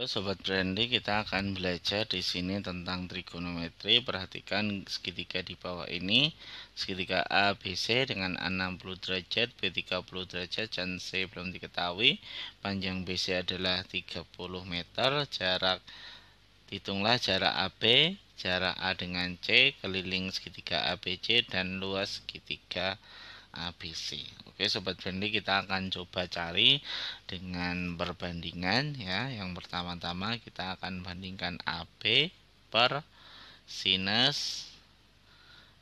Halo sobat trendy, kita akan belajar di sini tentang trigonometri. Perhatikan segitiga di bawah ini, segitiga ABC dengan A 60 derajat, B 30 derajat dan C belum diketahui. Panjang BC adalah 30 meter. Jarak hitunglah jarak AB, jarak A dengan C, keliling segitiga ABC dan luas segitiga ABC. Oke, sobat friendly kita akan coba cari dengan perbandingan ya. Yang pertama-tama kita akan bandingkan AB per sinus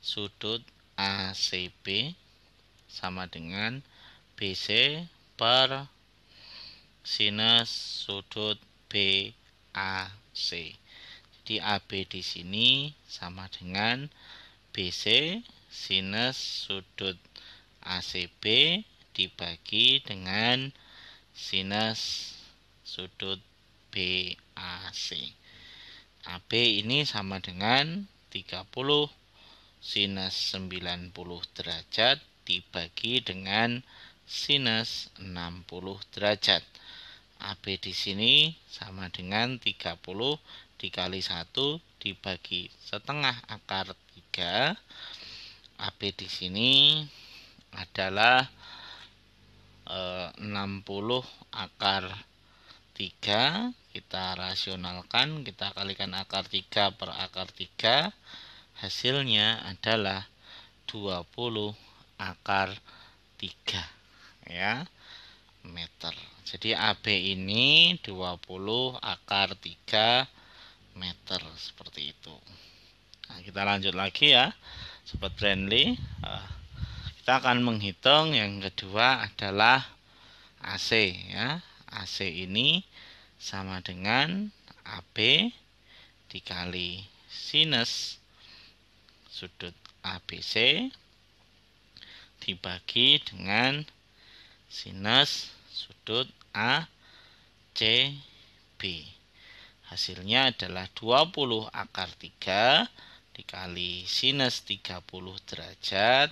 sudut ACB sama dengan BC per sinus sudut BAC. Jadi AB di sini sama dengan BC sinus sudut ACB dibagi dengan sinus sudut BAC. AB ini sama dengan 30 sinus 90 derajat dibagi dengan sinus 60 derajat. AB di sini sama dengan 30 dikali 1 dibagi setengah akar 3. AB di sini adalah e, eh, 60 akar 3 kita rasionalkan kita kalikan akar 3 per akar 3 hasilnya adalah 20 akar 3 ya meter jadi AB ini 20 akar 3 meter seperti itu nah, kita lanjut lagi ya sobat friendly uh, ah. Kita akan menghitung yang kedua adalah AC ya. AC ini sama dengan AB dikali sinus sudut ABC dibagi dengan sinus sudut ACB. Hasilnya adalah 20 akar 3 dikali sinus 30 derajat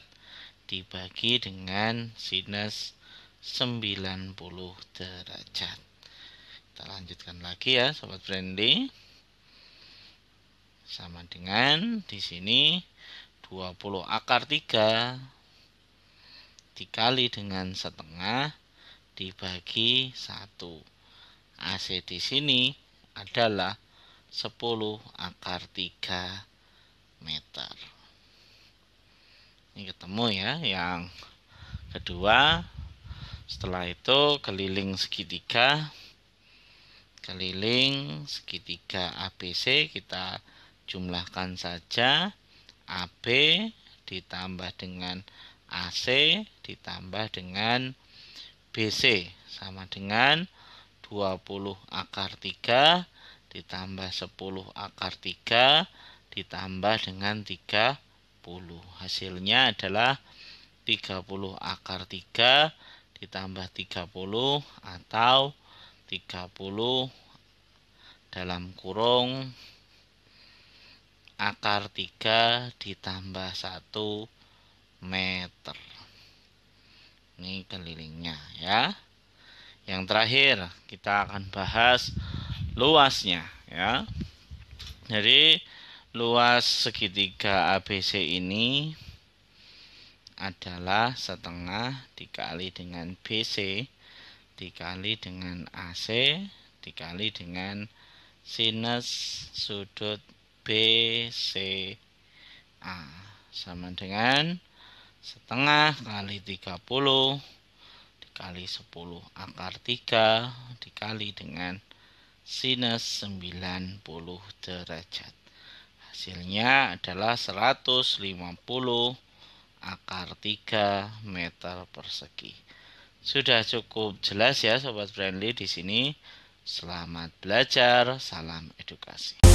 dibagi dengan sinus 90 derajat. Kita lanjutkan lagi ya, sobat friendly Sama dengan di sini 20 akar 3 dikali dengan setengah dibagi 1. AC di sini adalah 10 akar 3 meter ini ketemu ya yang kedua setelah itu keliling segitiga keliling segitiga ABC kita jumlahkan saja AB ditambah dengan AC ditambah dengan BC sama dengan 20 akar 3 ditambah 10 akar 3 ditambah dengan 3 Hasilnya adalah 30 akar 3 ditambah 30 atau 30 dalam kurung akar 3 ditambah 1 meter. Ini kelilingnya ya. Yang terakhir kita akan bahas luasnya ya. Jadi Luas segitiga ABC ini adalah setengah dikali dengan BC dikali dengan AC dikali dengan sinus sudut BCA sama dengan setengah kali 30 dikali 10 akar 3 dikali dengan sinus 90 derajat. Hasilnya adalah 150 akar 3 meter persegi. Sudah cukup jelas ya Sobat Friendly di sini. Selamat belajar, salam edukasi.